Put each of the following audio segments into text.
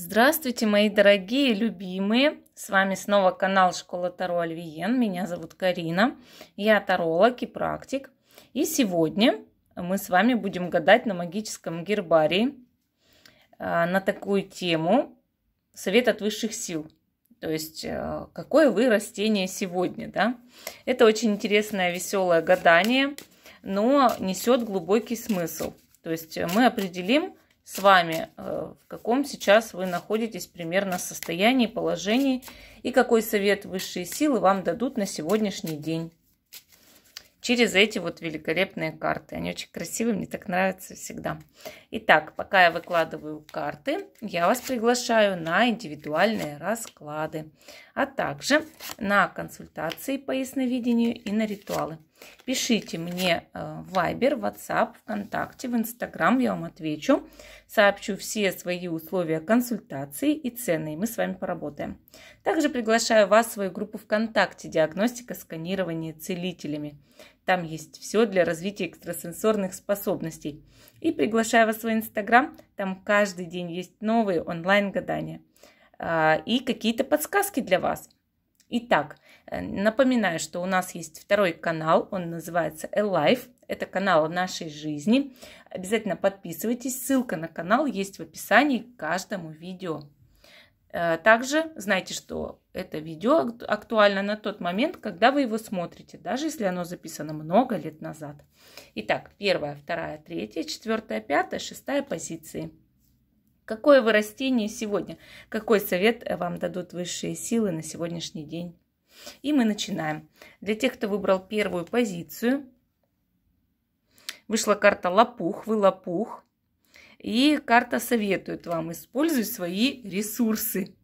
Здравствуйте, мои дорогие, любимые! С вами снова канал Школа Таро Альвиен. Меня зовут Карина. Я таролог и практик. И сегодня мы с вами будем гадать на магическом гербарии а, на такую тему «Совет от высших сил». То есть, а, какое вы растение сегодня, да? Это очень интересное, веселое гадание, но несет глубокий смысл. То есть, э, мы определим, с вами, э, в каком сейчас вы находитесь примерно состоянии, положении и какой совет высшие силы вам дадут на сегодняшний день через эти вот великолепные карты. Они очень красивые, мне так нравятся всегда. Итак, пока я выкладываю карты, я вас приглашаю на индивидуальные расклады, а также на консультации по ясновидению и на ритуалы. Пишите мне э, в Viber, WhatsApp, ВКонтакте, в Instagram, я вам отвечу. Сообщу все свои условия консультации и цены, и мы с вами поработаем. Также приглашаю вас в свою группу ВКонтакте «Диагностика, сканирование целителями». Там есть все для развития экстрасенсорных способностей. И приглашаю вас в свой Инстаграм. Там каждый день есть новые онлайн-гадания а, и какие-то подсказки для вас. Итак, Э, напоминаю, что у нас есть второй канал, он называется Alive. Это канал о нашей жизни. Обязательно подписывайтесь. Ссылка на канал есть в описании к каждому видео. Э, также знайте, что это видео актуально на тот момент, когда вы его смотрите, даже если оно записано много лет назад. Итак, первая, вторая, третья, четвертая, пятая, шестая позиции. Какое вы растение сегодня? Какой совет вам дадут высшие силы на сегодняшний день? И мы начинаем. Для тех, кто выбрал первую позицию, вышла карта лопух, вы лопух. И карта советует вам использовать свои ресурсы.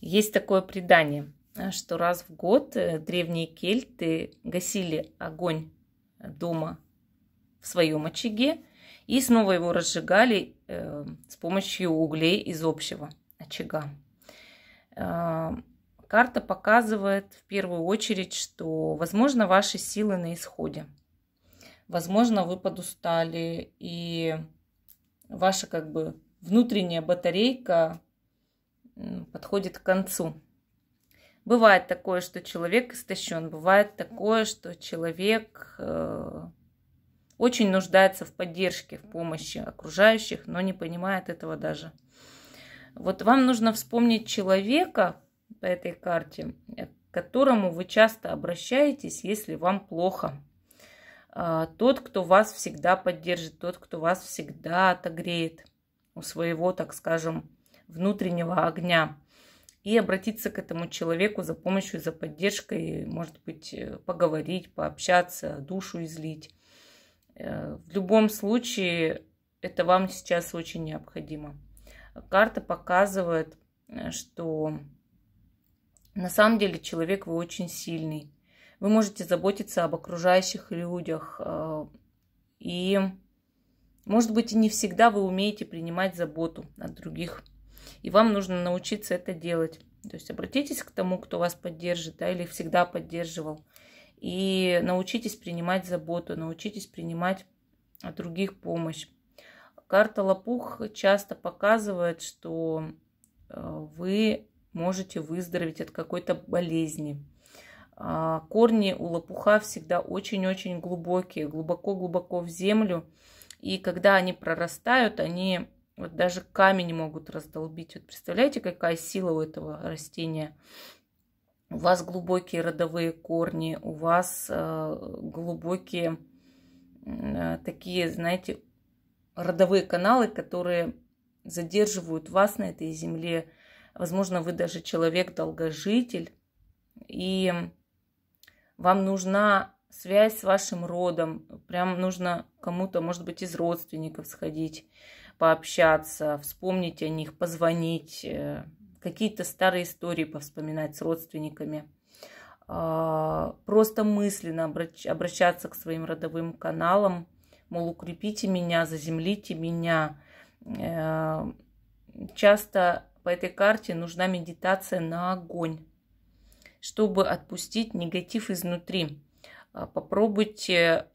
Есть такое предание, что раз в год э, древние кельты гасили огонь дома в своем очаге и снова его разжигали э, с помощью углей из общего очага. Э, Карта показывает в первую очередь, что, возможно, ваши силы на исходе. Возможно, вы подустали, и ваша как бы внутренняя батарейка подходит к концу. Бывает такое, что человек истощен, бывает такое, что человек э, очень нуждается в поддержке, в помощи окружающих, но не понимает этого даже. Вот вам нужно вспомнить человека, по этой карте, э, к которому вы часто обращаетесь, если вам плохо. А, тот, кто вас всегда поддержит, тот, кто вас всегда отогреет у своего, так скажем, внутреннего огня. И обратиться к этому человеку за помощью, за поддержкой, может быть, э, поговорить, пообщаться, душу излить. Э, в любом случае, это вам сейчас очень необходимо. Карта показывает, что на самом деле человек вы очень сильный. Вы можете заботиться об окружающих людях. Э, и, может быть, и не всегда вы умеете принимать заботу от других. И вам нужно научиться это делать. То есть обратитесь к тому, кто вас поддержит, да, или всегда поддерживал. И научитесь принимать заботу, научитесь принимать от других помощь. Карта Лопух часто показывает, что э, вы можете выздороветь от какой-то болезни. А, корни у лопуха всегда очень-очень глубокие, глубоко-глубоко в землю. И когда они прорастают, они вот даже камень могут раздолбить. Вот представляете, какая сила у этого растения? У вас глубокие родовые корни, у вас э, глубокие э, такие, знаете, родовые каналы, которые задерживают вас на этой земле, Возможно, вы даже человек-долгожитель, и вам нужна связь с вашим родом. Прям нужно кому-то, может быть, из родственников сходить, пообщаться, вспомнить о них, позвонить, э, какие-то старые истории повспоминать с родственниками. А, просто мысленно обращаться к своим родовым каналам, мол, укрепите меня, заземлите меня. Э, часто по этой карте нужна медитация на огонь, чтобы отпустить негатив изнутри. А, попробуйте,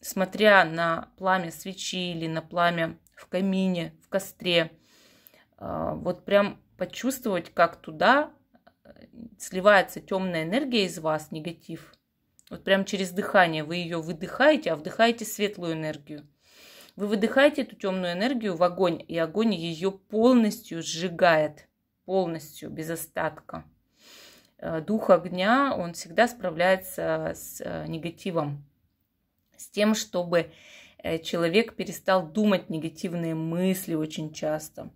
смотря на пламя свечи или на пламя в камине, в костре, а, вот прям почувствовать, как туда э, сливается темная энергия из вас, негатив. Вот прям через дыхание вы ее выдыхаете, а вдыхаете светлую энергию. Вы выдыхаете эту темную энергию в огонь, и огонь ее полностью сжигает, полностью, без остатка. Э, дух огня, он всегда справляется с э, негативом, с тем, чтобы э, человек перестал думать негативные мысли очень часто.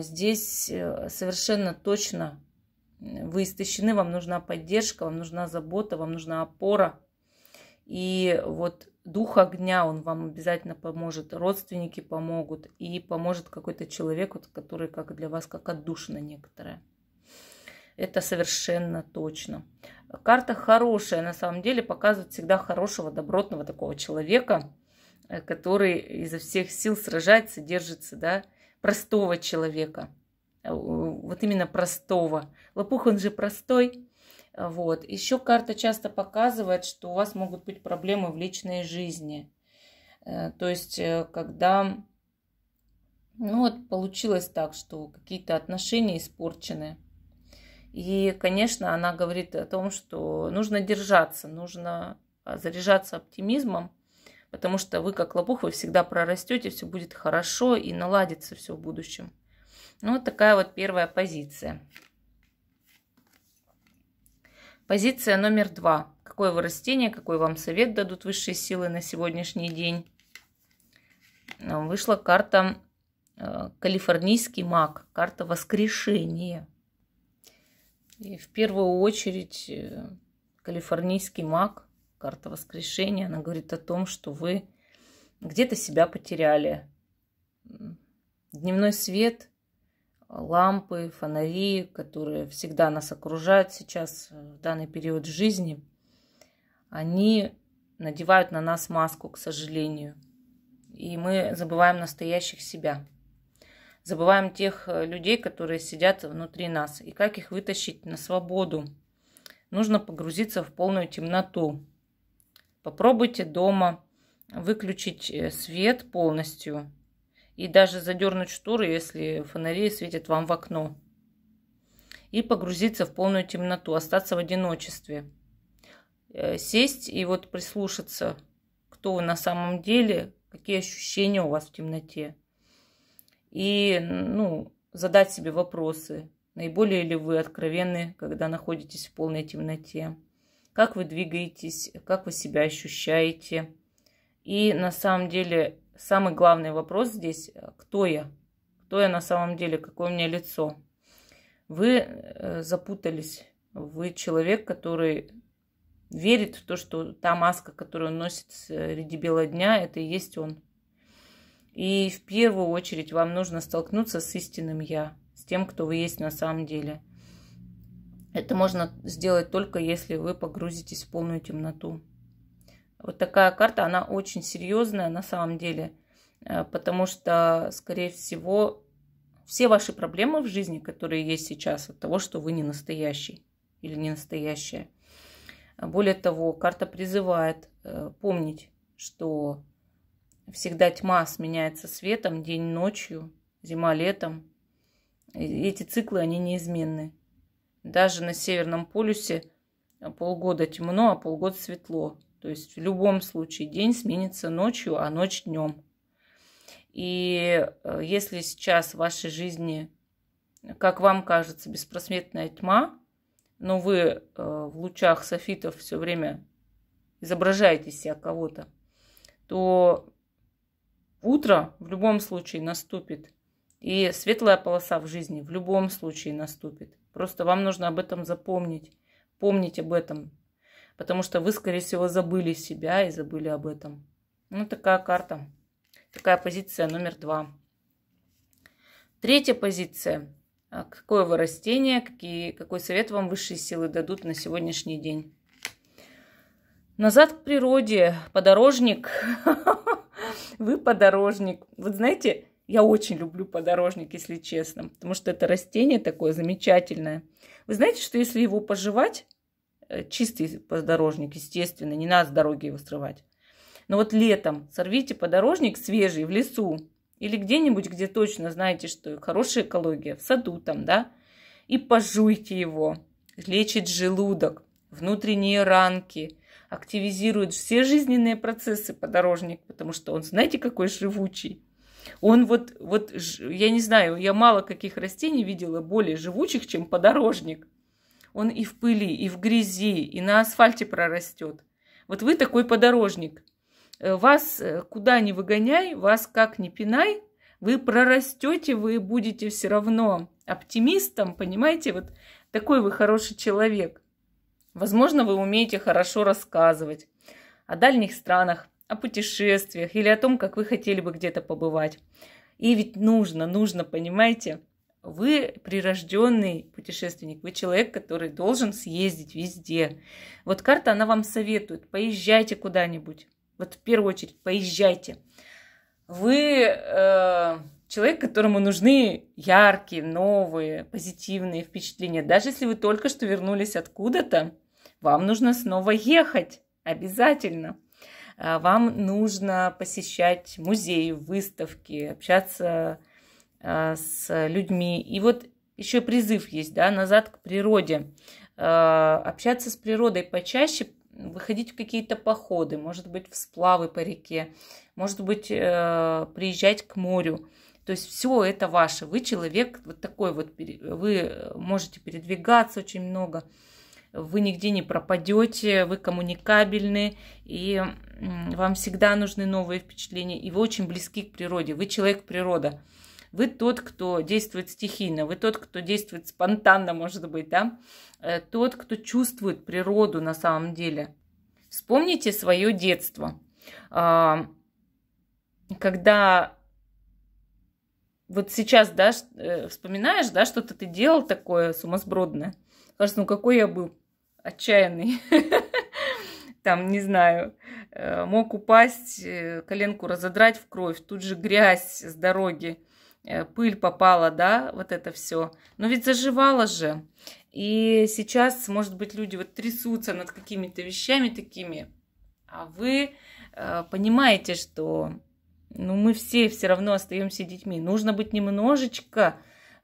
Здесь совершенно точно вы истощены, вам нужна поддержка, вам нужна забота, вам нужна опора. И вот дух огня, он вам обязательно поможет, родственники помогут и поможет какой-то человек, вот, который как для вас как отдушина некоторая. Это совершенно точно. Карта хорошая, на самом деле показывает всегда хорошего, добротного такого человека, э, который изо всех сил сражается, держится, да, простого человека. Э, вот именно простого. Лопух, он же простой, вот. Еще карта часто показывает, что у вас могут быть проблемы в личной жизни. Э, то есть, э, когда ну вот получилось так, что какие-то отношения испорчены. И, конечно, она говорит о том, что нужно держаться, нужно а, заряжаться оптимизмом, потому что вы, как лопух, вы всегда прорастете, все будет хорошо и наладится все в будущем. Ну, вот такая вот первая позиция. Позиция номер два. Какое вы растение, какой вам совет дадут высшие силы на сегодняшний день? Вышла карта э, «Калифорнийский маг», карта воскрешения. И в первую очередь э, «Калифорнийский маг», карта воскрешения, она говорит о том, что вы где-то себя потеряли. Дневной свет – лампы, фонари, которые всегда нас окружают сейчас э, в данный период жизни, они надевают на нас маску, к сожалению. И мы забываем настоящих себя. Забываем тех э, людей, которые сидят внутри нас. И как их вытащить на свободу? Нужно погрузиться в полную темноту. Попробуйте дома выключить э, свет полностью, и даже задернуть шторы, если фонари светят вам в окно. И погрузиться в полную темноту, остаться в одиночестве. Э, сесть и вот прислушаться, кто вы на самом деле, какие ощущения у вас в темноте. И ну, задать себе вопросы. Наиболее ли вы откровенны, когда находитесь в полной темноте? Как вы двигаетесь? Как вы себя ощущаете? И на самом деле самый главный вопрос здесь, э, кто я? Кто я на самом деле? Какое у меня лицо? Вы э, запутались. Вы человек, который верит в то, что та маска, которую он носит э, среди бела дня, это и есть он. И в первую очередь вам нужно столкнуться с истинным «я», с тем, кто вы есть на самом деле. Это можно сделать только если вы погрузитесь в полную темноту. Вот такая карта, она очень серьезная на самом деле, э, потому что, скорее всего, все ваши проблемы в жизни, которые есть сейчас от того, что вы не настоящий или не настоящая. Более того, карта призывает э, помнить, что всегда тьма сменяется светом, день ночью, зима летом. И эти циклы, они неизменны. Даже на Северном полюсе э, полгода темно, а полгода светло. То есть в любом случае день сменится ночью, а ночь днем. И э, если сейчас в вашей жизни, как вам кажется, беспросветная тьма, но вы э, в лучах софитов все время изображаете себя кого-то, то утро в любом случае наступит. И светлая полоса в жизни в любом случае наступит. Просто вам нужно об этом запомнить. Помнить об этом, потому что вы, скорее всего, забыли себя и забыли об этом. Ну, такая карта. Такая позиция номер два. Третья позиция. А какое вы растение, какие, какой совет вам высшие силы дадут на сегодняшний день? Назад к природе, подорожник. Вы подорожник. Вот знаете, я очень люблю подорожник, если честно, потому что это растение такое замечательное. Вы знаете, что если его пожевать, Э, чистый подорожник, естественно, не надо с дороги его срывать. Но вот летом сорвите подорожник свежий в лесу или где-нибудь, где точно знаете, что хорошая экология, в саду там, да, и пожуйте его. Лечит желудок, внутренние ранки, активизирует все жизненные процессы подорожник, потому что он, знаете, какой живучий. Он вот, вот, я не знаю, я мало каких растений видела более живучих, чем подорожник он и в пыли, и в грязи, и на асфальте прорастет. Вот вы такой подорожник. Э, вас э, куда ни выгоняй, вас как ни пинай, вы прорастете, вы будете все равно оптимистом, понимаете, вот такой вы хороший человек. Возможно, вы умеете хорошо рассказывать о дальних странах, о путешествиях или о том, как вы хотели бы где-то побывать. И ведь нужно, нужно, понимаете? Вы прирожденный путешественник, вы человек, который должен съездить везде. Вот карта, она вам советует, поезжайте куда-нибудь. Вот в первую очередь поезжайте. Вы э, человек, которому нужны яркие, новые, позитивные впечатления. Даже если вы только что вернулись откуда-то, вам нужно снова ехать, обязательно а вам нужно посещать музеи, выставки, общаться Э, с людьми. И вот еще призыв есть, да, назад к природе. Э, общаться с природой почаще, выходить в какие-то походы, может быть, в сплавы по реке, может быть, э, приезжать к морю. То есть все это ваше. Вы человек вот такой вот, вы можете передвигаться очень много, вы нигде не пропадете, вы коммуникабельны, и вам всегда нужны новые впечатления, и вы очень близки к природе, вы человек природа вы тот, кто действует стихийно, вы тот, кто действует спонтанно, может быть, да, э, тот, кто чувствует природу на самом деле. Вспомните свое детство, а, когда вот сейчас, да, э, вспоминаешь, да, что-то ты делал такое сумасбродное. Кажется, ну какой я был отчаянный. Там, не знаю, э, мог упасть, коленку разодрать в кровь, тут же грязь с дороги. Э, пыль попала, да, вот это все. Но ведь заживало же. И сейчас, может быть, люди вот трясутся над какими-то вещами такими, а вы э, понимаете, что ну, мы все все равно остаемся детьми. Нужно быть немножечко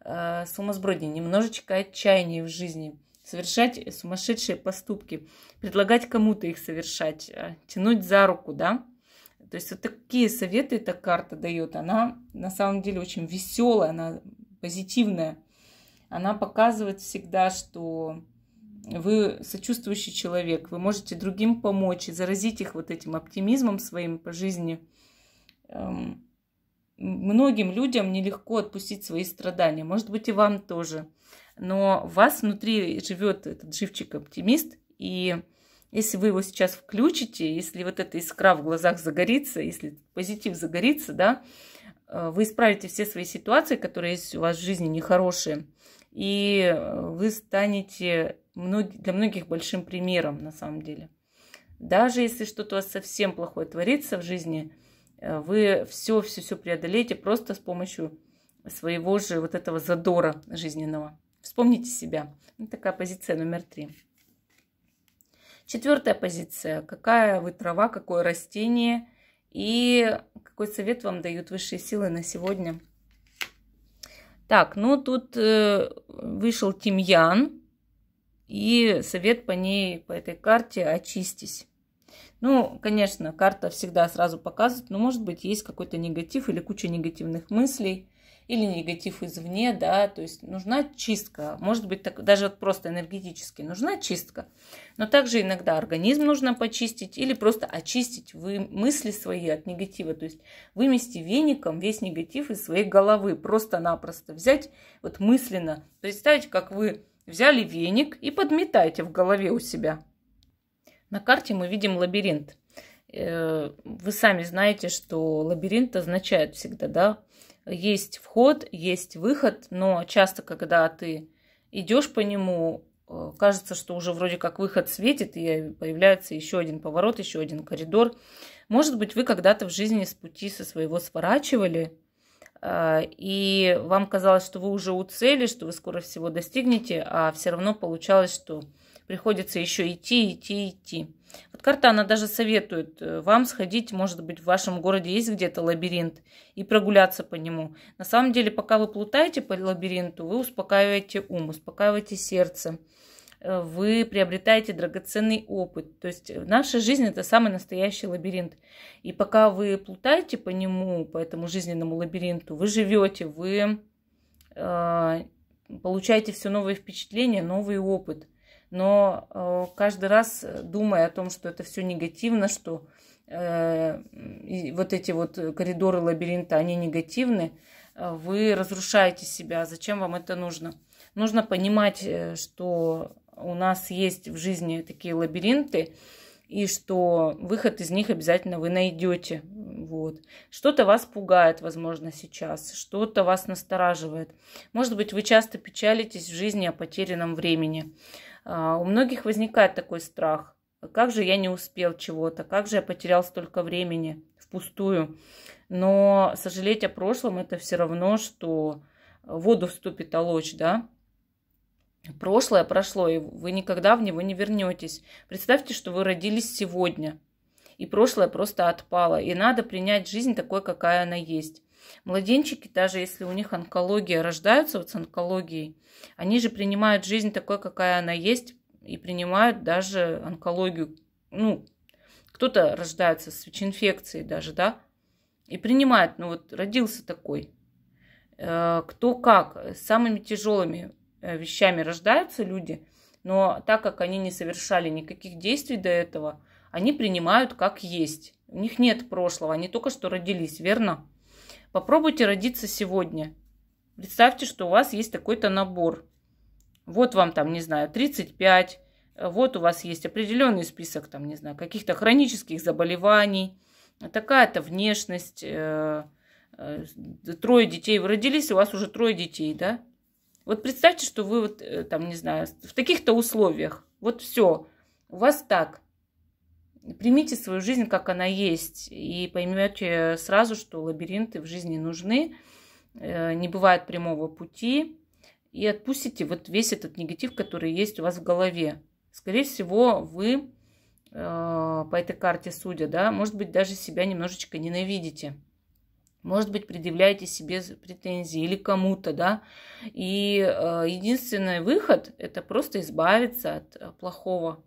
э, сумасброднее, немножечко отчаяния в жизни, совершать сумасшедшие поступки, предлагать кому-то их совершать, э, тянуть за руку, да, то есть вот такие советы эта карта дает. Она на самом деле очень веселая, она позитивная. Она показывает всегда, что вы сочувствующий человек, вы можете другим помочь и заразить их вот этим оптимизмом своим по жизни. Эм, многим людям нелегко отпустить свои страдания, может быть и вам тоже. Но у вас внутри живет этот живчик оптимист, и если вы его сейчас включите, если вот эта искра в глазах загорится, если позитив загорится, да, э, вы исправите все свои ситуации, которые есть у вас в жизни нехорошие, и э, вы станете для многих большим примером на самом деле. Даже если что-то у вас совсем плохое творится в жизни, э, вы все, все, все преодолеете просто с помощью своего же вот этого задора жизненного. Вспомните себя. такая позиция номер три. Четвертая позиция. Какая вы трава, какое растение и какой совет вам дают высшие силы на сегодня? Так, ну тут э, вышел тимьян и совет по ней, по этой карте очистись. Ну, конечно, карта всегда сразу показывает, но может быть есть какой-то негатив или куча негативных мыслей или негатив извне, да, то есть нужна чистка, может быть, так, даже вот просто энергетически нужна чистка, но также иногда организм нужно почистить или просто очистить вы, мысли свои от негатива, то есть вымести веником весь негатив из своей головы, просто-напросто взять вот мысленно, представить, как вы взяли веник и подметаете в голове у себя. На карте мы видим лабиринт. Э, вы сами знаете, что лабиринт означает всегда, да, есть вход, есть выход, но часто, когда ты идешь по нему, э, кажется, что уже вроде как выход светит, и появляется еще один поворот, еще один коридор. Может быть, вы когда-то в жизни с пути со своего сворачивали, э, и вам казалось, что вы уже у цели, что вы скоро всего достигнете, а все равно получалось, что приходится еще идти, идти, идти. Вот карта, она даже советует э, вам сходить, может быть, в вашем городе есть где-то лабиринт, и прогуляться по нему. На самом деле, пока вы плутаете по лабиринту, вы успокаиваете ум, успокаиваете сердце, э, вы приобретаете драгоценный опыт. То есть э, наша жизнь – это самый настоящий лабиринт. И пока вы плутаете по нему, по этому жизненному лабиринту, вы живете, вы э, получаете все новые впечатления, новый опыт – но э, каждый раз э, думая о том, что это все негативно, что э, и вот эти вот коридоры лабиринта, они негативны, вы разрушаете себя. Зачем вам это нужно? Нужно понимать, что у нас есть в жизни такие лабиринты, и что выход из них обязательно вы найдете. Вот. Что-то вас пугает, возможно, сейчас, что-то вас настораживает. Может быть, вы часто печалитесь в жизни о потерянном времени. А, у многих возникает такой страх. «А как же я не успел чего-то? Как же я потерял столько времени впустую? Но сожалеть о прошлом – это все равно, что воду вступит толочь, а да? Прошлое прошло, и вы никогда в него не вернетесь. Представьте, что вы родились сегодня, и прошлое просто отпало, и надо принять жизнь такой, какая она есть. Младенчики, даже если у них онкология, рождаются вот с онкологией, они же принимают жизнь такой, какая она есть, и принимают даже онкологию. Ну, кто-то рождается с ВИЧ-инфекцией даже, да, и принимает, ну вот родился такой. Э, кто как, с самыми тяжелыми э, вещами рождаются люди, но так как они не совершали никаких действий до этого, они принимают как есть. У них нет прошлого, они только что родились, верно? Попробуйте родиться сегодня. Представьте, что у вас есть такой-то набор. Вот вам там, не знаю, 35, вот у вас есть определенный список, там, не знаю, каких-то хронических заболеваний, такая-то внешность, э, э, трое детей, вы родились, у вас уже трое детей, да? Вот представьте, что вы вот, э, там, не знаю, в таких-то условиях, вот все, у вас так – примите свою жизнь, как она есть, и поймете сразу, что лабиринты в жизни нужны, э, не бывает прямого пути, и отпустите вот весь этот негатив, который есть у вас в голове. Скорее всего, вы э, по этой карте судя, да, может быть, даже себя немножечко ненавидите. Может быть, предъявляете себе претензии или кому-то, да. И э, единственный выход – это просто избавиться от плохого,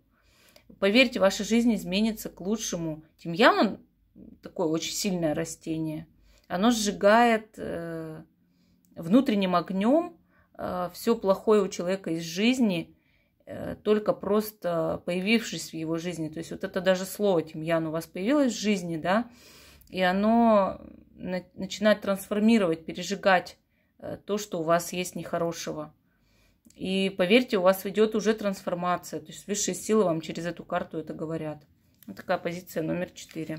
Поверьте, ваша жизнь изменится к лучшему. Тимьян, он такое очень сильное растение. Оно сжигает э, внутренним огнем э, все плохое у человека из жизни, э, только просто появившись в его жизни. То есть вот это даже слово тимьян у вас появилось в жизни, да, и оно начинает трансформировать, пережигать то, что у вас есть нехорошего. И поверьте, у вас идет уже трансформация. То есть высшие силы вам через эту карту это говорят. Вот такая позиция номер 4.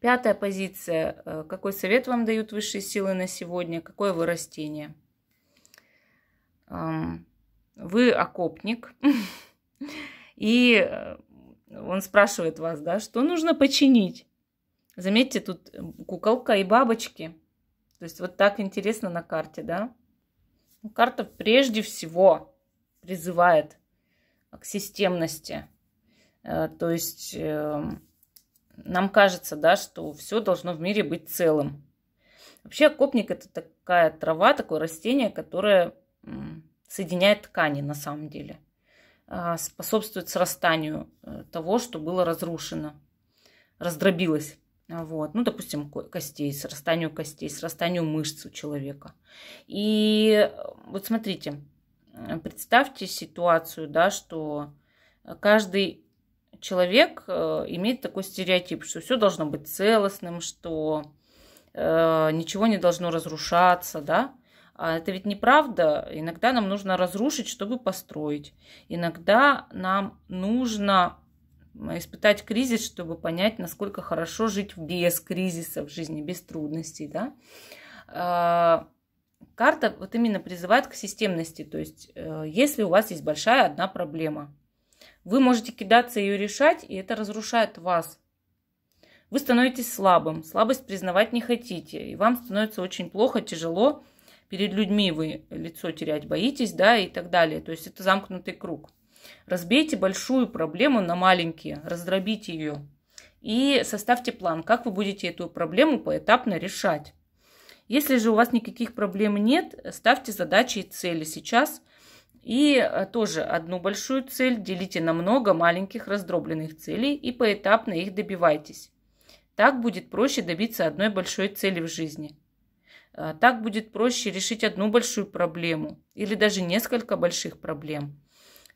Пятая позиция. Э, какой совет вам дают высшие силы на сегодня? Какое вы растение? Вы окопник. И э, он спрашивает вас, да, что нужно починить? Заметьте, тут куколка и бабочки. То есть вот так интересно на карте, да? Карта прежде всего призывает к системности. Э, то есть э, нам кажется, да, что все должно в мире быть целым. Вообще окопник это такая трава, такое растение, которое соединяет ткани на самом деле, а, способствует срастанию э, того, что было разрушено, раздробилось. А, вот. Ну, допустим, костей, срастанию костей, срастанию мышц у человека. И вот смотрите, э, представьте ситуацию, да, что каждый человек э, имеет такой стереотип, что все должно быть целостным, что э, ничего не должно разрушаться, да. А это ведь неправда. Иногда нам нужно разрушить, чтобы построить. Иногда нам нужно испытать кризис, чтобы понять, насколько хорошо жить без кризиса в жизни, без трудностей, да. А, карта вот именно призывает к системности, то есть э, если у вас есть большая одна проблема, вы можете кидаться ее решать, и это разрушает вас. Вы становитесь слабым, слабость признавать не хотите, и вам становится очень плохо, тяжело, перед людьми вы лицо терять боитесь, да, и так далее. То есть это замкнутый круг. Разбейте большую проблему на маленькие, раздробите ее и составьте план, как вы будете эту проблему поэтапно решать. Если же у вас никаких проблем нет, ставьте задачи и цели сейчас. И э, тоже одну большую цель делите на много маленьких раздробленных целей и поэтапно их добивайтесь. Так будет проще добиться одной большой цели в жизни. Э, так будет проще решить одну большую проблему или даже несколько больших проблем.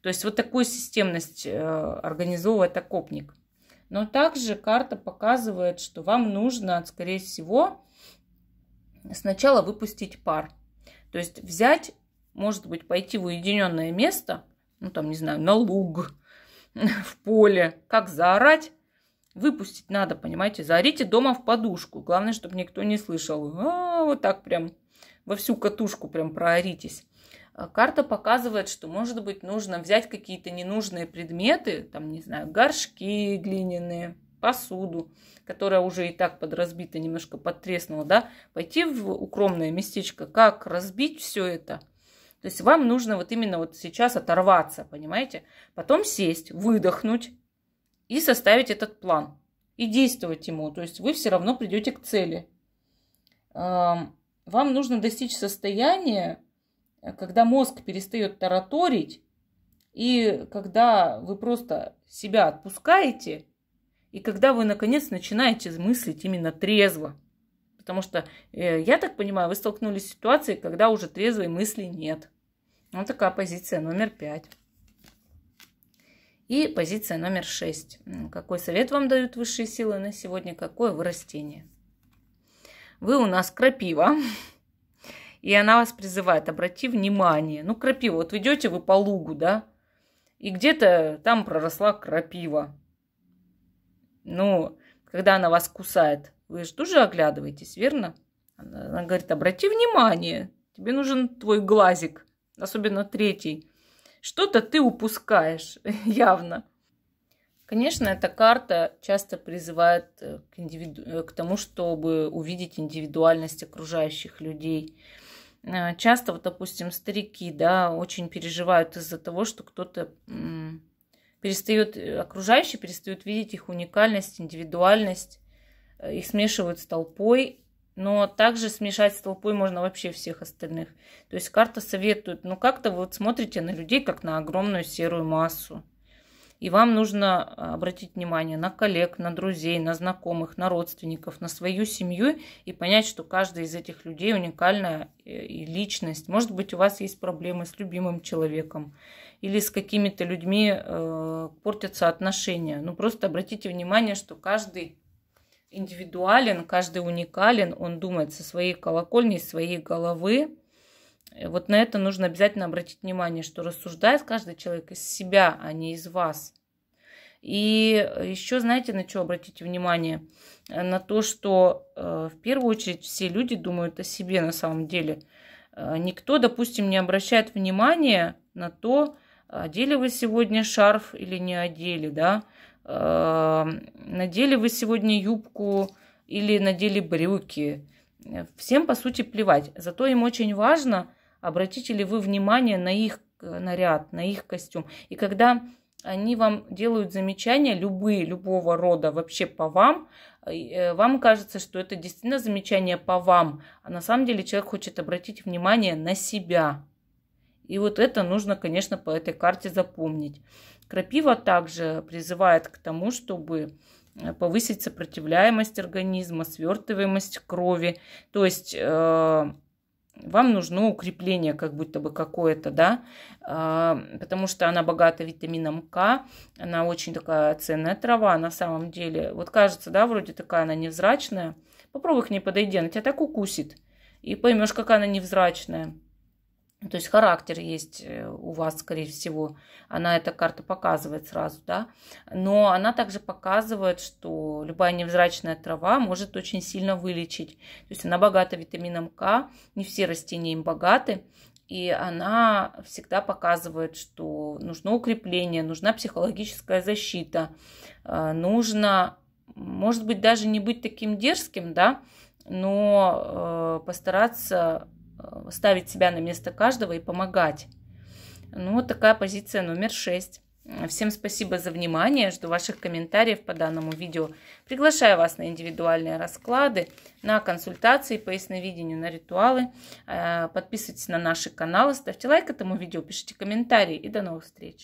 То есть вот такую системность э, организовывает окопник. Но также карта показывает, что вам нужно, скорее всего, сначала выпустить пар. То есть взять, может быть, пойти в уединенное место, ну там, не знаю, на луг, в поле, как заорать, Выпустить надо, понимаете? Заорите дома в подушку. Главное, чтобы никто не слышал. А, вот так прям во всю катушку прям прооритесь. Э, карта показывает, что, может быть, нужно взять какие-то ненужные предметы, там, не знаю, горшки глиняные, посуду, которая уже и так подразбита, немножко подтреснула, да, пойти в укромное местечко, как разбить все это. То есть вам нужно вот именно вот сейчас оторваться, понимаете? Потом сесть, выдохнуть и составить этот план. И действовать ему. То есть вы все равно придете к цели. Эм, вам нужно достичь состояния, Э, когда мозг перестает тараторить, и когда вы просто себя отпускаете, и когда вы, наконец, начинаете мыслить именно трезво. Потому что, э, я так понимаю, вы столкнулись с ситуацией, когда уже трезвой мысли нет. Вот такая позиция номер пять. И позиция номер шесть. Какой совет вам дают высшие силы на сегодня? Какое вы растение? Вы у нас крапива. И она вас призывает, обрати внимание. Ну, крапива, вот идете вы по лугу, да, и где-то там проросла крапива. Ну, когда она вас кусает, вы же тоже оглядываетесь, верно? Она, она говорит, обрати внимание, тебе нужен твой глазик, особенно третий. Что-то ты упускаешь, явно. Конечно, эта карта часто призывает э, к, индивиду... Э, к тому, чтобы увидеть индивидуальность окружающих людей, Э, часто, вот, допустим, старики, да, очень переживают из-за того, что кто-то перестает, э, окружающие перестают видеть их уникальность, индивидуальность, э, их смешивают с толпой, но также смешать с толпой можно вообще всех остальных. То есть карта советует, ну как-то вот смотрите на людей, как на огромную серую массу. И вам нужно а, обратить внимание на коллег, на друзей, на знакомых, на родственников, на свою семью и понять, что каждый из этих людей уникальная э, и личность. Может быть, у вас есть проблемы с любимым человеком или с какими-то людьми э, портятся отношения. Но ну, просто обратите внимание, что каждый индивидуален, каждый уникален, он думает со своей колокольни, своей головы, Э, вот на это нужно обязательно обратить внимание, что рассуждает каждый человек из себя, а не из вас. И э, еще, знаете, на что обратите внимание? Э, на то, что э, в первую очередь все люди думают о себе на самом деле. Э, никто, допустим, не обращает внимания на то, одели вы сегодня шарф или не одели, да? Э, надели вы сегодня юбку или надели брюки. Всем, по сути, плевать. Зато им очень важно, Обратите ли вы внимание на их э, наряд, на их костюм? И когда они вам делают замечания, любые, любого рода, вообще по вам, э, вам кажется, что это действительно замечание по вам, а на самом деле человек хочет обратить внимание на себя. И вот это нужно, конечно, по этой карте запомнить. Крапива также призывает к тому, чтобы э, повысить сопротивляемость организма, свертываемость крови. То есть вам нужно укрепление как будто бы какое-то, да, а, потому что она богата витамином К, она очень такая ценная трава на самом деле. Вот кажется, да, вроде такая она невзрачная. Попробуй к ней подойди, она тебя так укусит, и поймешь, какая она невзрачная. Ну, то есть характер есть э, у вас, скорее всего. Она, эта карта показывает сразу, да. Но она также показывает, что любая невзрачная трава может очень сильно вылечить. То есть она богата витамином К. Не все растения им богаты. И она всегда показывает, что нужно укрепление, нужна психологическая защита, э, нужно, может быть, даже не быть таким дерзким, да, но э, постараться Э, ставить себя на место каждого и помогать. Ну, вот такая позиция номер шесть. Всем спасибо за внимание, жду ваших комментариев по данному видео. Приглашаю вас на индивидуальные расклады, на консультации по ясновидению, на ритуалы. Э, подписывайтесь на наши каналы, ставьте лайк этому видео, пишите комментарии и до новых встреч.